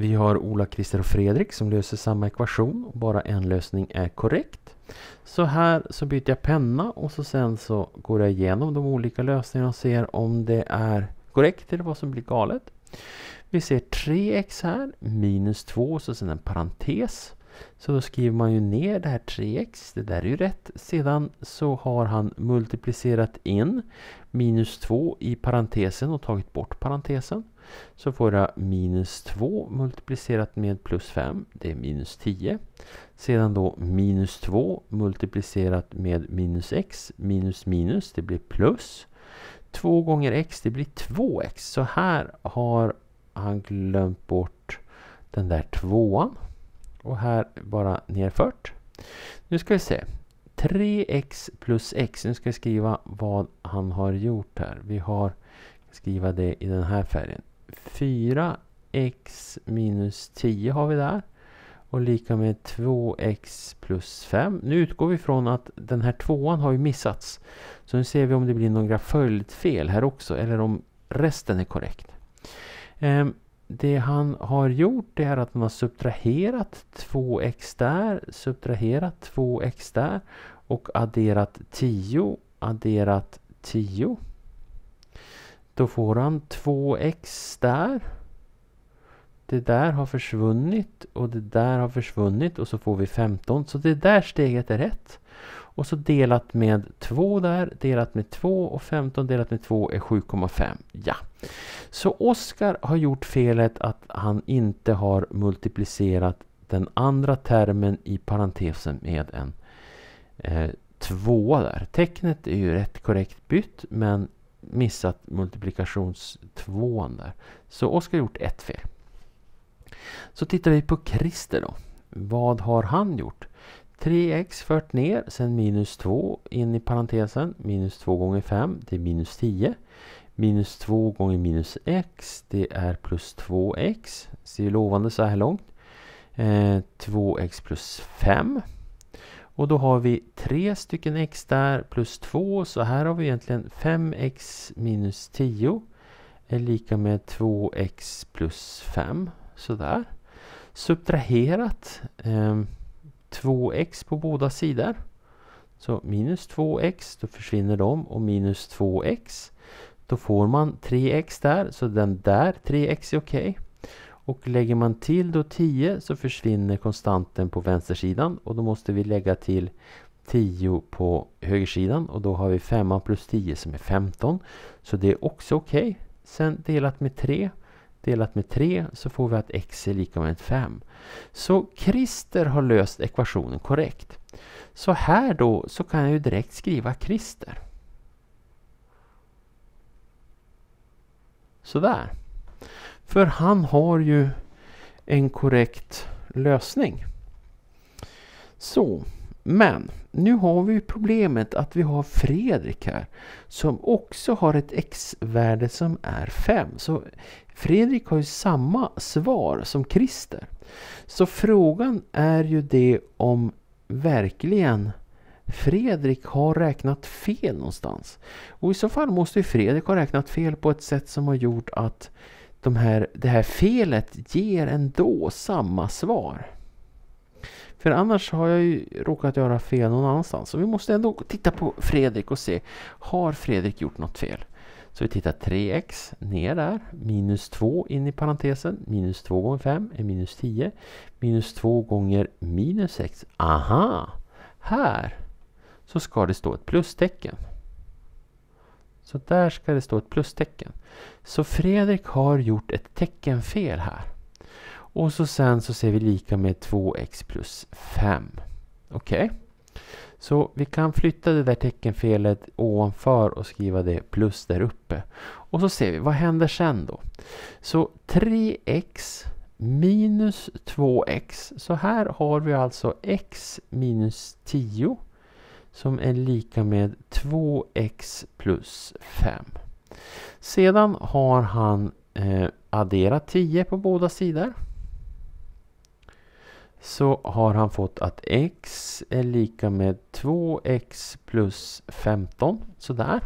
Vi har Ola, Christer och Fredrik som löser samma ekvation. Bara en lösning är korrekt. Så här så byter jag penna och så sen så går jag igenom de olika lösningarna och ser om det är korrekt eller vad som blir galet. Vi ser 3x här, minus 2 och så sen en parentes så skriver man ju ner det här 3x, det där är ju rätt. Sedan så har han multiplicerat in minus 2 i parentesen och tagit bort parentesen. Så får jag minus 2 multiplicerat med plus 5, det är minus 10. Sedan då minus 2 multiplicerat med minus x, minus minus, det blir plus. 2 gånger x, det blir 2x. Så här har han glömt bort den där tvåan. Och här bara nerfört. Nu ska vi se. 3x plus x. Nu ska jag skriva vad han har gjort här. Vi har skriva det i den här färgen. 4x minus 10 har vi där. Och lika med 2x plus 5. Nu utgår vi från att den här tvåan har ju missats. Så nu ser vi om det blir några följdfel här också. Eller om resten är korrekt. Ehm, det han har gjort är att han har subtraherat 2x där, subtraherat 2x där och adderat 10, adderat 10. Då får han 2x där. Det där har försvunnit och det där har försvunnit och så får vi 15. Så det där steget är rätt. Och så delat med 2 där, delat med 2 och 15 delat med 2 är 7,5. Ja. Så Oskar har gjort felet att han inte har multiplicerat den andra termen i parentesen med en eh, tvåa där. Tecknet är ju rätt korrekt bytt men missat multiplikationstvåan där. Så Oskar har gjort ett fel. Så tittar vi på Christer då. Vad har han gjort? 3x fört ner, sen minus 2 in i parentesen. Minus 2 gånger 5, det är minus 10. Minus 2 gånger minus x, det är plus 2x. Ser lovande så här långt. Eh, 2x plus 5. Och då har vi 3 stycken x där plus 2. Så här har vi egentligen 5x minus 10 är lika med 2x plus 5. Sådär. Subtraherat. Eh, 2x på båda sidor. Så minus 2x, då försvinner de och minus 2x. Då får man 3x där, så den där 3x är okej. Okay. Och lägger man till då 10 så försvinner konstanten på vänstersidan och då måste vi lägga till 10 på högersidan och då har vi 5 plus 10 som är 15. Så det är också okej. Okay. Sen delat med 3 delat med 3 så får vi att x är lika med 5. Så Christer har löst ekvationen korrekt. Så här då så kan jag ju direkt skriva Christer. Sådär. För han har ju en korrekt lösning. Så men nu har vi problemet att vi har Fredrik här som också har ett x-värde som är 5. Så Fredrik har ju samma svar som Christer. Så frågan är ju det om verkligen Fredrik har räknat fel någonstans. Och i så fall måste ju Fredrik ha räknat fel på ett sätt som har gjort att de här, det här felet ger ändå samma svar. För annars har jag ju råkat göra fel någon annanstans. Så vi måste ändå titta på Fredrik och se, har Fredrik gjort något fel? Så vi tittar 3x ner där, minus 2 in i parentesen, minus 2 gånger 5 är minus 10, minus 2 gånger minus 6, aha! Här så ska det stå ett plustecken. Så där ska det stå ett plustecken. Så Fredrik har gjort ett teckenfel här. Och så sen så ser vi lika med 2x plus 5. Okej. Okay. Så vi kan flytta det där teckenfelet ovanför och skriva det plus där uppe. Och så ser vi, vad händer sen då? Så 3x minus 2x. Så här har vi alltså x minus 10 som är lika med 2x plus 5. Sedan har han eh, adderat 10 på båda sidor så har han fått att x är lika med 2x plus 15. Sådär.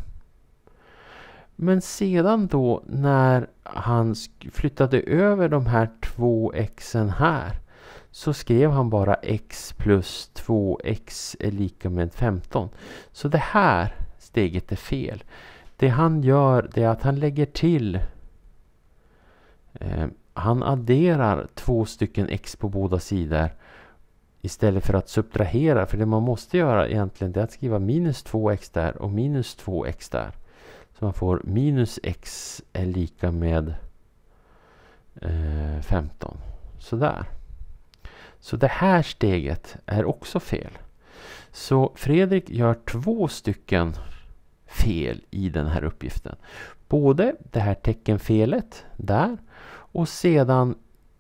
Men sedan då när han flyttade över de här två x här så skrev han bara x plus 2x är lika med 15. Så det här steget är fel. Det han gör det är att han lägger till eh, han adderar två stycken x på båda sidor istället för att subtrahera. För det man måste göra egentligen är att skriva minus 2x där och minus 2x där. Så man får minus x är lika med eh, 15. Sådär. Så det här steget är också fel. Så Fredrik gör två stycken fel i den här uppgiften. Både det här teckenfelet där och sedan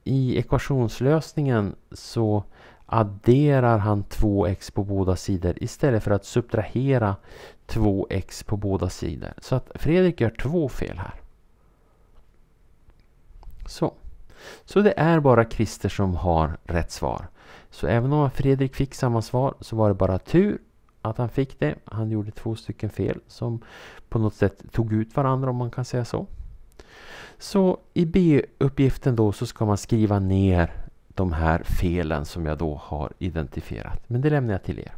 i ekvationslösningen så adderar han 2x på båda sidor istället för att subtrahera 2x på båda sidor. Så att Fredrik gör två fel här. Så. Så det är bara Christer som har rätt svar. Så även om Fredrik fick samma svar så var det bara tur att han fick det. Han gjorde två stycken fel som på något sätt tog ut varandra om man kan säga så. Så i B-uppgiften då så ska man skriva ner de här felen som jag då har identifierat. Men det lämnar jag till er.